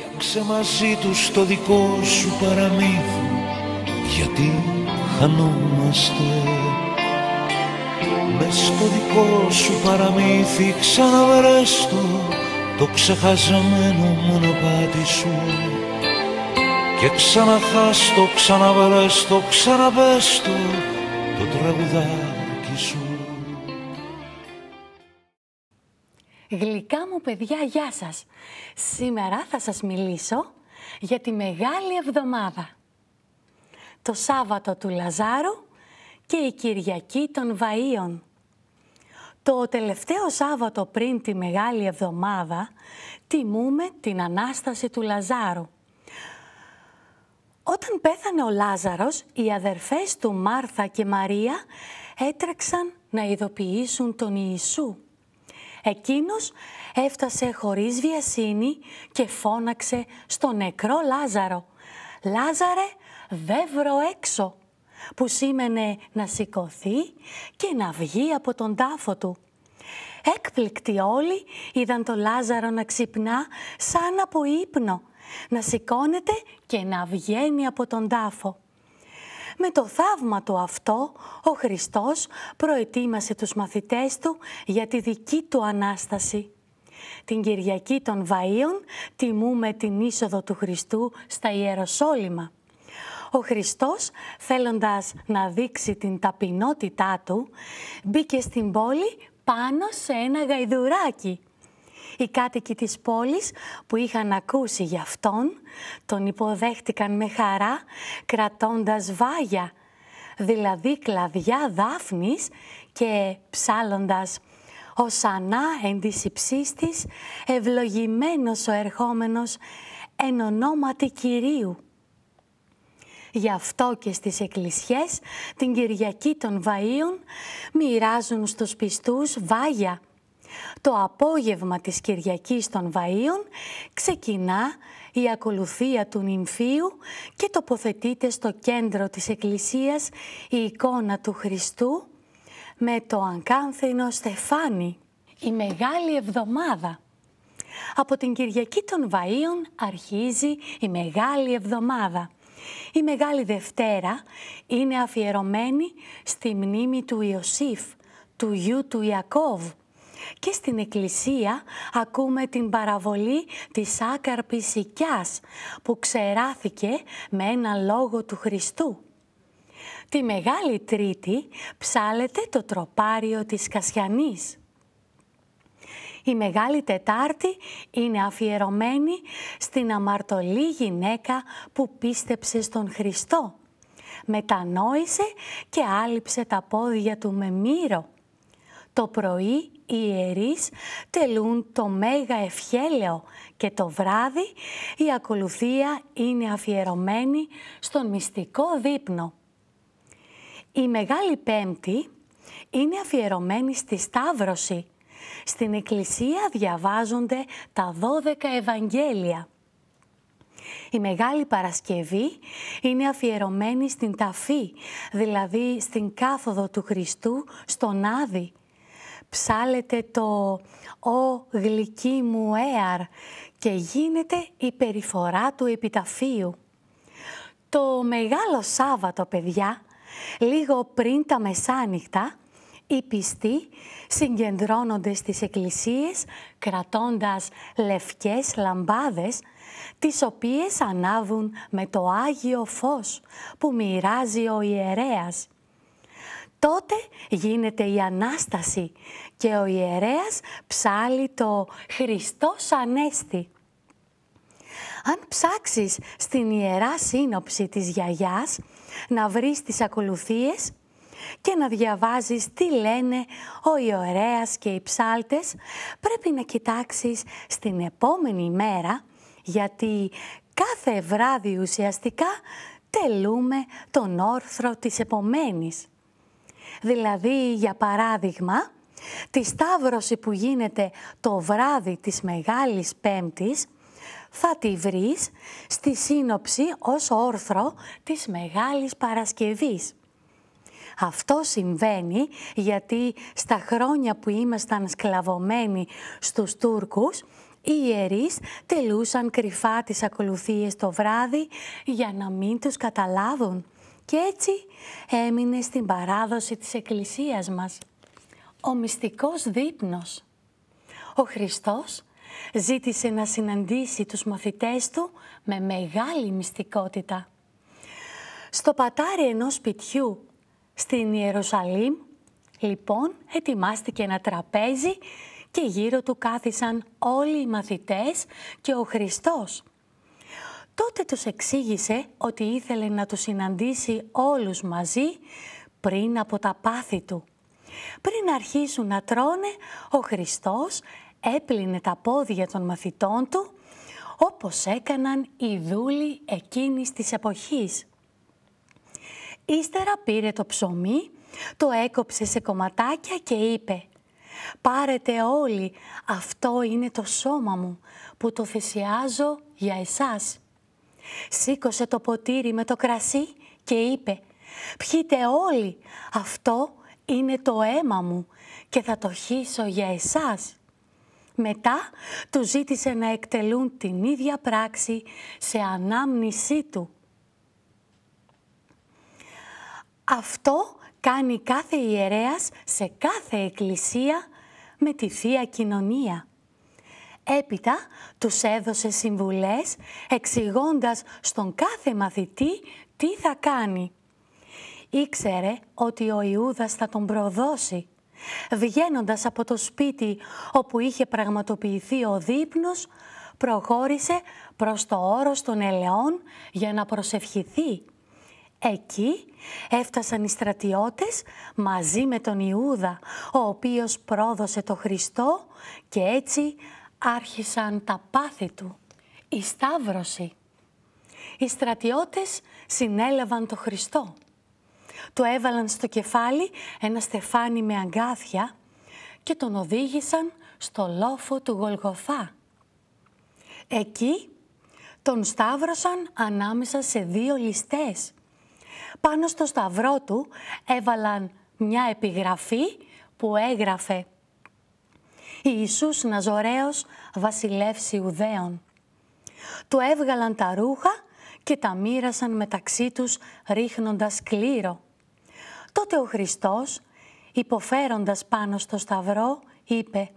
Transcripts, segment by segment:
Φτιάξε μαζί τους το δικό σου παραμύθι γιατί χανόμαστε Μες στο δικό σου παραμύθι ξαναβρες το το ξεχασμένο μονοπάτι σου και ξαναχάστο, ξαναβρες το, το το τραγουδάκι σου Γλυκά μου παιδιά, γεια σας. Σήμερα θα σας μιλήσω για τη Μεγάλη Εβδομάδα. Το Σάββατο του Λαζάρου και η Κυριακή των Βαΐων. Το τελευταίο Σάββατο πριν τη Μεγάλη Εβδομάδα τιμούμε την Ανάσταση του Λαζάρου. Όταν πέθανε ο Λάζαρος, οι αδερφές του Μάρθα και Μαρία έτρεξαν να ειδοποιήσουν τον Ιησού. Εκείνος έφτασε χωρίς βιασύνη και φώναξε στο νεκρό Λάζαρο. «Λάζαρε, δεύρο έξω» που σήμαινε να σηκωθεί και να βγει από τον τάφο του. Έκπληκτοι όλοι είδαν το Λάζαρο να ξυπνά σαν από ύπνο, να σηκώνεται και να βγαίνει από τον τάφο. Με το θαύμα του αυτό, ο Χριστός προετοίμασε τους μαθητές του για τη δική του Ανάσταση. Την Κυριακή των Βαΐων τιμούμε την είσοδο του Χριστού στα Ιεροσόλυμα. Ο Χριστός, θέλοντας να δείξει την ταπεινότητά του, μπήκε στην πόλη πάνω σε ένα γαϊδουράκι οι κάτοικοι της πόλης που είχαν ακούσει γι' αυτόν, τον υποδέχτηκαν με χαρά κρατώντας βάγια, δηλαδή κλαδιά δάφνης και ψάλλοντας Ο εν της υψίστης, ευλογημένος ο ερχόμενος εν ονόματι Κυρίου». Γι' αυτό και στις εκκλησιές την Κυριακή των Βαΐων μοιράζουν στους πιστούς βάγια το απόγευμα της Κυριακής των Βαΐων ξεκινά η ακολουθία του νυμφίου και τοποθετείται στο κέντρο της Εκκλησίας η εικόνα του Χριστού με το ανκάνθινο στεφάνι, η Μεγάλη Εβδομάδα. Από την Κυριακή των Βαΐων αρχίζει η Μεγάλη Εβδομάδα. Η Μεγάλη Δευτέρα είναι αφιερωμένη στη μνήμη του Ιωσήφ, του γιου του Ιακώβ, και στην εκκλησία ακούμε την παραβολή της άκαρπης οικιάς που ξεράθηκε με ένα λόγο του Χριστού. Τη Μεγάλη Τρίτη ψάλεται το τροπάριο της Κασιανής. Η Μεγάλη Τετάρτη είναι αφιερωμένη στην αμαρτωλή γυναίκα που πίστεψε στον Χριστό. Μετανόησε και άλυψε τα πόδια του με μύρο. Το πρωί οι ιερείς τελούν το Μέγα Ευχέλαιο και το βράδυ η ακολουθία είναι αφιερωμένη στον μυστικό δείπνο. Η Μεγάλη Πέμπτη είναι αφιερωμένη στη Σταύρωση. Στην Εκκλησία διαβάζονται τα 12 Ευαγγέλια. Η Μεγάλη Παρασκευή είναι αφιερωμένη στην ταφή, δηλαδή στην κάθοδο του Χριστού στον Άδη ψάλετε το ο γλυκή μου έαρ» και γίνεται η περιφορά του επιταφείου. Το Μεγάλο Σάββατο, παιδιά, λίγο πριν τα μεσάνυχτα, οι πιστοί συγκεντρώνονται στις εκκλησίες κρατώντας λευκές λαμπάδες, τις οποίες ανάβουν με το Άγιο Φως που μοιράζει ο ιερέας τότε γίνεται η Ανάσταση και ο ιερέας ψάλει το «Χριστός Ανέστη». Αν ψάξεις στην Ιερά Σύνοψη της Γιαγιάς να βρεις τις ακολουθίες και να διαβάζεις τι λένε ο Ιωρέας και οι ψάλτες, πρέπει να κοιτάξεις στην επόμενη μέρα, γιατί κάθε βράδυ ουσιαστικά τελούμε τον όρθρο της επομένης. Δηλαδή, για παράδειγμα, τη σταύρωση που γίνεται το βράδυ της Μεγάλης Πέμπτης, θα τη βρεις στη σύνοψη ως όρθρο της Μεγάλης Παρασκευής. Αυτό συμβαίνει γιατί στα χρόνια που ήμασταν σκλαβωμένοι στους Τούρκους, οι ιερείς τελούσαν κρυφά τις ακολουθίες το βράδυ για να μην τους καταλάβουν. Και έτσι έμεινε στην παράδοση της Εκκλησίας μας ο μυστικός δείπνος. Ο Χριστός ζήτησε να συναντήσει τους μαθητές του με μεγάλη μυστικότητα. Στο πατάρι ενός σπιτιού στην Ιερουσαλήμ, λοιπόν, ετοιμάστηκε ένα τραπέζι και γύρω του κάθισαν όλοι οι μαθητές και ο Χριστός Τότε τους εξήγησε ότι ήθελε να τους συναντήσει όλους μαζί πριν από τα πάθη του. Πριν αρχίσουν να τρώνε, ο Χριστός έπλυνε τα πόδια των μαθητών του, όπως έκαναν οι δούλοι εκείνης της εποχής. Ύστερα πήρε το ψωμί, το έκοψε σε κομματάκια και είπε «Πάρετε όλοι, αυτό είναι το σώμα μου που το θυσιάζω για εσάς». Σήκωσε το ποτήρι με το κρασί και είπε «Πιείτε όλοι, αυτό είναι το αίμα μου και θα το χύσω για εσάς». Μετά του ζήτησε να εκτελούν την ίδια πράξη σε ανάμνησή του. Αυτό κάνει κάθε ιερέας σε κάθε εκκλησία με τη Θεία Κοινωνία. Έπειτα τους έδωσε συμβουλές εξηγώντας στον κάθε μαθητή τι θα κάνει. Ήξερε ότι ο Ιούδας θα τον προδώσει. Βγαίνοντας από το σπίτι όπου είχε πραγματοποιηθεί ο δείπνος, προχώρησε προς το όρος των ελαιών για να προσευχηθεί. Εκεί έφτασαν οι στρατιώτες μαζί με τον Ιούδα, ο οποίος πρόδωσε το Χριστό και έτσι άρχισαν τα πάθη του, η σταύρωση. Οι στρατιώτες συνέλαβαν το Χριστό. Το έβαλαν στο κεφάλι ένα στεφάνι με αγκάθια και τον οδήγησαν στο λόφο του Γολγοθά. Εκεί τον σταύρωσαν ανάμεσα σε δύο λιστές. Πάνω στο σταυρό του έβαλαν μια επιγραφή που έγραφε Ιησούς Ναζωραίος βασιλεύς Ιουδαίων. Του έβγαλαν τα ρούχα και τα μοίρασαν μεταξύ τους ρίχνοντας κλήρο. Τότε ο Χριστός, υποφέροντας πάνω στο σταυρό, είπε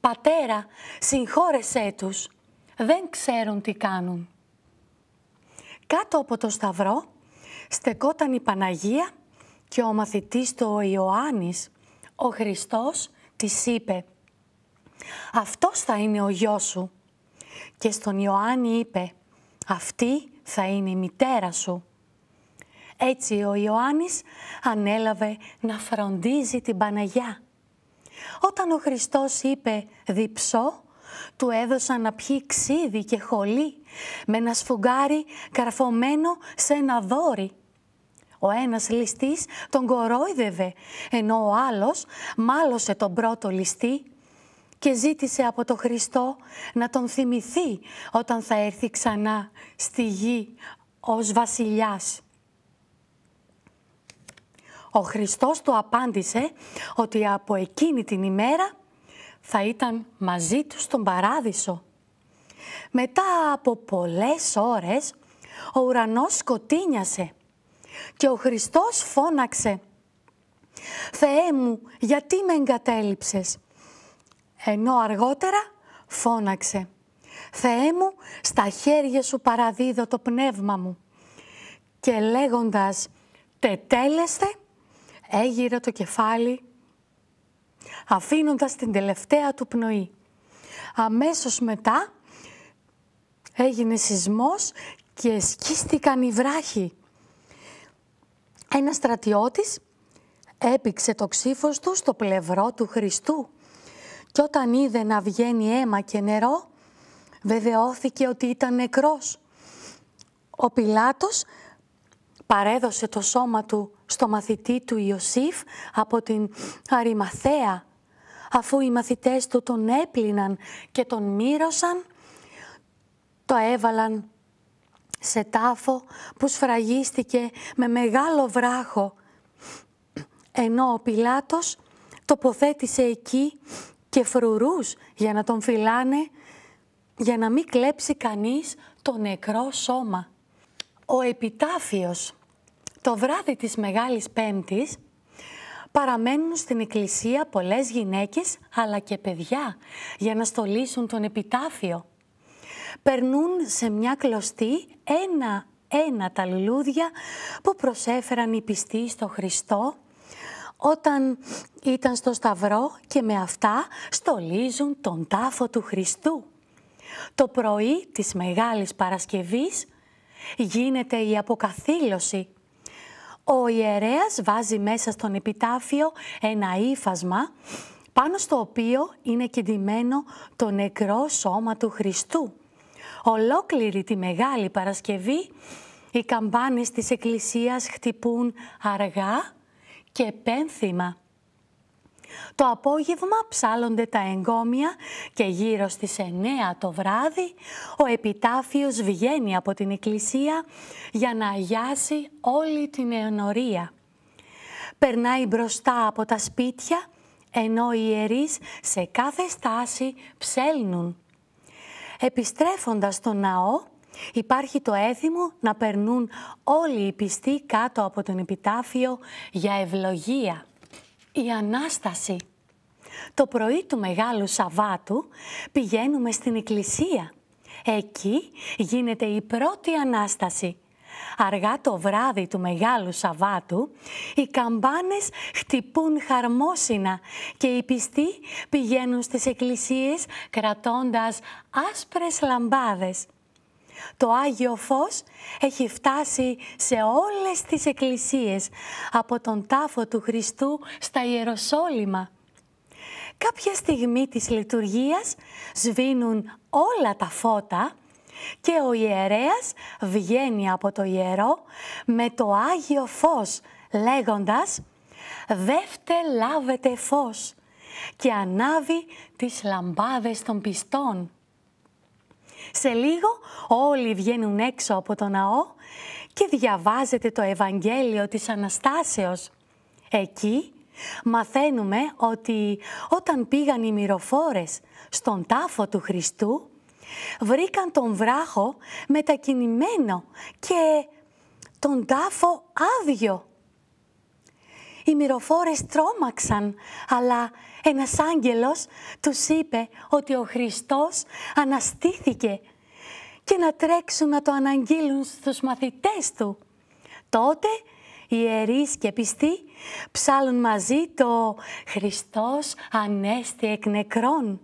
«Πατέρα, συγχώρεσέ τους, δεν ξέρουν τι κάνουν». Κάτω από το σταυρό στεκόταν η Παναγία και ο μαθητής του ο Ιωάννης ο Χριστός της είπε «Αυτός θα είναι ο γιος σου» και στον Ιωάννη είπε «Αυτή θα είναι η μητέρα σου». Έτσι ο Ιωάννης ανέλαβε να φροντίζει την Παναγιά. Όταν ο Χριστός είπε «Διψώ», του έδωσαν να πιει ξύδι και χολή με ένα σφουγγάρι καρφωμένο σε ένα δόρι. Ο ένας ληστής τον κορόιδευε, ενώ ο άλλος μάλωσε τον πρώτο ληστή και ζήτησε από τον Χριστό να τον θυμηθεί όταν θα έρθει ξανά στη γη ως βασιλιάς. Ο Χριστός του απάντησε ότι από εκείνη την ημέρα θα ήταν μαζί του στον παράδεισο. Μετά από πολλές ώρες ο ουρανός σκοτίνιασε και ο Χριστός φώναξε «Θεέ μου, γιατί με εγκατέλειψες» ενώ αργότερα φώναξε «Θεέ μου, στα χέρια σου παραδίδω το πνεύμα μου» και λέγοντας «Τετέλεστε» έγειρε το κεφάλι αφήνοντας την τελευταία του πνοή. Αμέσως μετά έγινε σεισμός και σκίστηκαν οι βράχοι ένας στρατιώτης έπιξε το ξύφος του στο πλευρό του Χριστού και όταν είδε να βγαίνει αίμα και νερό, βεβαιώθηκε ότι ήταν νεκρός. Ο Πιλάτος παρέδωσε το σώμα του στο μαθητή του Ιωσήφ από την Αρημαθέα Αφού οι μαθητές του τον έπλυναν και τον μύρωσαν, το έβαλαν σε τάφο που σφραγίστηκε με μεγάλο βράχο, ενώ ο Πιλάτος τοποθέτησε εκεί και φρουρούς για να τον φυλάνε, για να μην κλέψει κανείς το νεκρό σώμα. Ο Επιτάφιος το βράδυ της Μεγάλης Πέμπτης παραμένουν στην εκκλησία πολλές γυναίκες αλλά και παιδιά για να στολίσουν τον Επιτάφιο περνούν σε μια κλωστή ένα, ένα τα λουλούδια που προσέφεραν οι πιστοί στο Χριστό όταν ήταν στο Σταυρό και με αυτά στολίζουν τον τάφο του Χριστού. Το πρωί της Μεγάλης Παρασκευής γίνεται η αποκαθήλωση. Ο ιερέας βάζει μέσα στον επιτάφιο ένα ύφασμα πάνω στο οποίο είναι κεντυμένο το νεκρό σώμα του Χριστού. Ολόκληρη τη Μεγάλη Παρασκευή οι καμπάνες της Εκκλησίας χτυπούν αργά και πένθυμα. Το απόγευμα ψάλλονται τα εγκόμια και γύρω στις 9 το βράδυ ο επιτάφιος βγαίνει από την εκκλησία για να αγιάσει όλη την ενορία. Περνάει μπροστά από τα σπίτια ενώ οι ιερείς σε κάθε στάση ψέλνουν. Επιστρέφοντας στο ναό, υπάρχει το έθιμο να περνούν όλοι οι πιστοί κάτω από τον επιτάφιο για ευλογία. Η Ανάσταση. Το πρωί του Μεγάλου Σαββάτου πηγαίνουμε στην Εκκλησία. Εκεί γίνεται η πρώτη Ανάσταση Αργά το βράδυ του Μεγάλου Σαββάτου, οι καμπάνες χτυπούν χαρμόσυνα και οι πιστοί πηγαίνουν στις εκκλησίες κρατώντας άσπρες λαμπάδες. Το Άγιο Φως έχει φτάσει σε όλες τις εκκλησίες, από τον τάφο του Χριστού στα Ιεροσόλυμα. Κάποια στιγμή της λειτουργίας σβήνουν όλα τα φώτα και ο ιερέας βγαίνει από το ιερό με το Άγιο Φως λέγοντας «Δεύτε λάβετε φως» και ανάβει τις λαμπάδες των πιστών. Σε λίγο όλοι βγαίνουν έξω από το ναό και διαβάζεται το Ευαγγέλιο της Αναστάσεως. Εκεί μαθαίνουμε ότι όταν πήγαν οι μυροφόρες στον τάφο του Χριστού, βρήκαν τον βράχο μετακινημένο και τον τάφο άδειο. Οι μυροφόρες τρόμαξαν, αλλά ένας άγγελος τους είπε ότι ο Χριστός αναστήθηκε και να τρέξουν να το αναγγείλουν στους μαθητές του. Τότε οι ιερείς και πιστοί ψάλουν μαζί το «Χριστός ανέστη εκ νεκρών»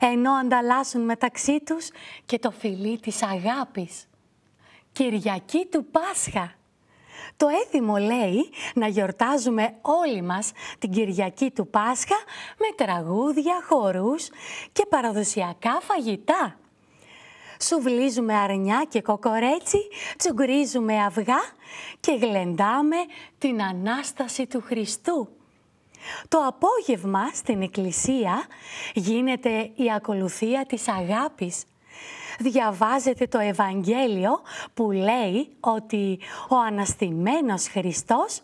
ενώ ανταλλάσσουν μεταξύ τους και το φιλί της αγάπης. Κυριακή του Πάσχα. Το έθιμο λέει να γιορτάζουμε όλοι μας την Κυριακή του Πάσχα με τραγούδια, χορούς και παραδοσιακά φαγητά. Σουβλίζουμε αρνιά και κοκορέτσι, τσουγκρίζουμε αυγά και γλεντάμε την Ανάσταση του Χριστού. Το απόγευμα στην εκκλησία γίνεται η ακολουθία της αγάπης. Διαβάζεται το Ευαγγέλιο που λέει ότι ο αναστημένος Χριστός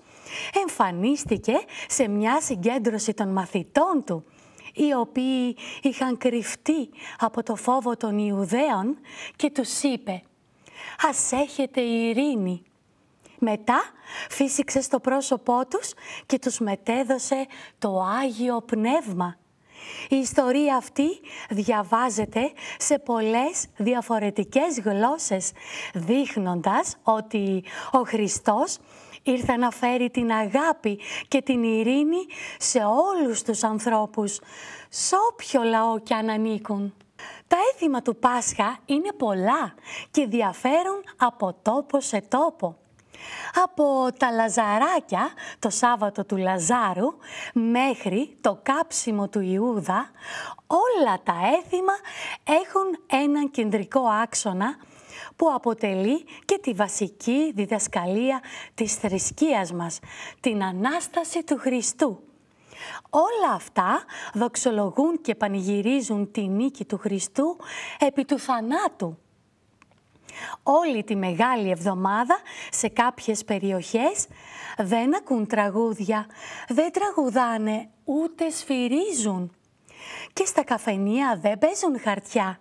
εμφανίστηκε σε μια συγκέντρωση των μαθητών του οι οποίοι είχαν κρυφτεί από το φόβο των Ιουδαίων και τους είπε «Ας έχετε ειρήνη». Μετά φύσηξε στο πρόσωπό τους και τους μετέδωσε το Άγιο Πνεύμα. Η ιστορία αυτή διαβάζεται σε πολλές διαφορετικές γλώσσες, δείχνοντας ότι ο Χριστός ήρθε να φέρει την αγάπη και την ειρήνη σε όλους τους ανθρώπους, σε όποιο λαό κι αν ανήκουν. Τα έθιμα του Πάσχα είναι πολλά και διαφέρουν από τόπο σε τόπο από τα Λαζαράκια το Σάββατο του Λαζάρου μέχρι το κάψιμο του Ιούδα, όλα τα έθιμα έχουν έναν κεντρικό άξονα που αποτελεί και τη βασική διδασκαλία της θρησκείας μας, την Ανάσταση του Χριστού. Όλα αυτά δοξολογούν και πανηγυρίζουν τη νίκη του Χριστού επί του θανάτου. Όλη τη μεγάλη εβδομάδα σε κάποιες περιοχές δεν ακούν τραγούδια, δεν τραγουδάνε ούτε σφυρίζουν. Και στα καφενεία δεν παίζουν χαρτιά.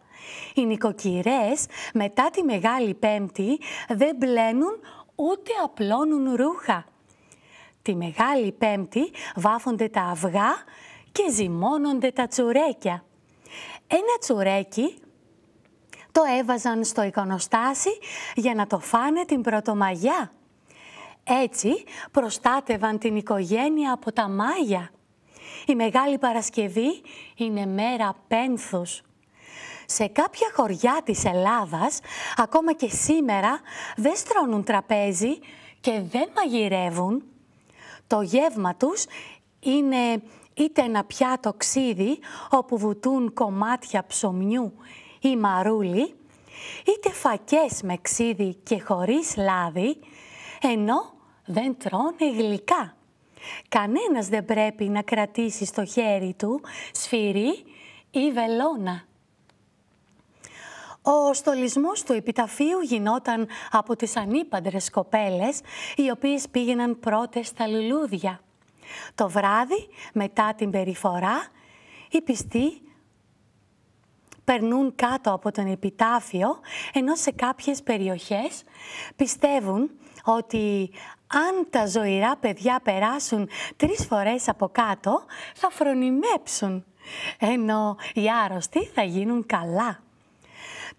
Οι νοικοκυρές μετά τη Μεγάλη Πέμπτη δεν μπλένουν ούτε απλώνουν ρούχα. Τη Μεγάλη Πέμπτη βάφονται τα αυγά και ζυμώνονται τα τσουρέκια. Ένα τσουρέκι το έβαζαν στο εικονοστάσι για να το φάνε την Πρωτομαγιά. Έτσι προστάτευαν την οικογένεια από τα μάγια. Η Μεγάλη Παρασκευή είναι μέρα πένθους. Σε κάποια χωριά της Ελλάδας, ακόμα και σήμερα, δεν στρώνουν τραπέζι και δεν μαγειρεύουν. Το γεύμα τους είναι είτε ένα πιάτο ξύδι όπου βουτούν κομμάτια ψωμιού ή μαρούλι, είτε φακές με ξύδι και χωρίς λάδι, ενώ δεν τρώνε γλυκά. Κανένας δεν πρέπει να κρατήσει στο χέρι του σφυρί ή βελόνα. Ο στολισμός του επιταφείου γινόταν από τις ανήπαντρες κοπέλες, οι οποίες πήγαιναν πρώτες στα λουλούδια. Το βράδυ, μετά την περιφορά, οι πιστοί περνούν κάτω από τον επιτάφιο, ενώ σε κάποιες περιοχές πιστεύουν ότι αν τα ζωηρά παιδιά περάσουν τρεις φορές από κάτω, θα φρονιμέψουν, ενώ οι άρρωστοι θα γίνουν καλά.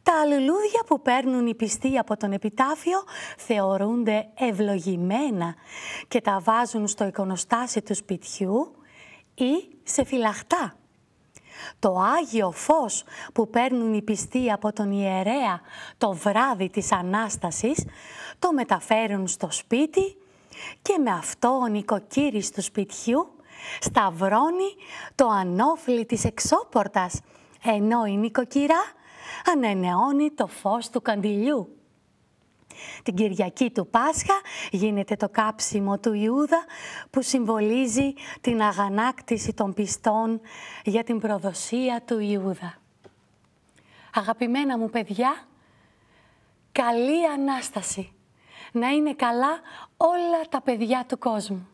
Τα λουλούδια που παίρνουν οι πιστοί από τον επιτάφιο θεωρούνται ευλογημένα και τα βάζουν στο εικονοστάσι του σπιτιού ή σε φυλαχτά. Το Άγιο Φως που παίρνουν οι πιστοί από τον ιερέα το βράδυ της Ανάστασης, το μεταφέρουν στο σπίτι και με αυτό ο νοικοκύρης του σπιτιού σταυρώνει το ανώφλι της εξώπορτας, ενώ η νοικοκυρά ανανεώνει το φως του καντιλιού. Την Κυριακή του Πάσχα γίνεται το κάψιμο του Ιούδα που συμβολίζει την αγανάκτηση των πιστών για την προδοσία του Ιούδα. Αγαπημένα μου παιδιά, καλή Ανάσταση. Να είναι καλά όλα τα παιδιά του κόσμου.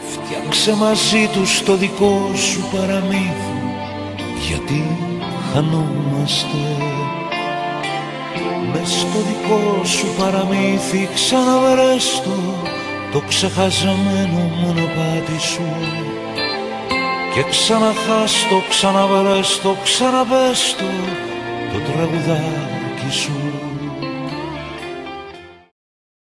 Φτιάξε μαζί τους το δικό σου παραμύθι γιατί χανόμαστε μες στο δικό σου παραμύθι ξαναβρέστο το Το ξεχασμένο μονοπάτι σου Και ξαναχάστο, ξαναβρες το, Το τραγουδάκι σου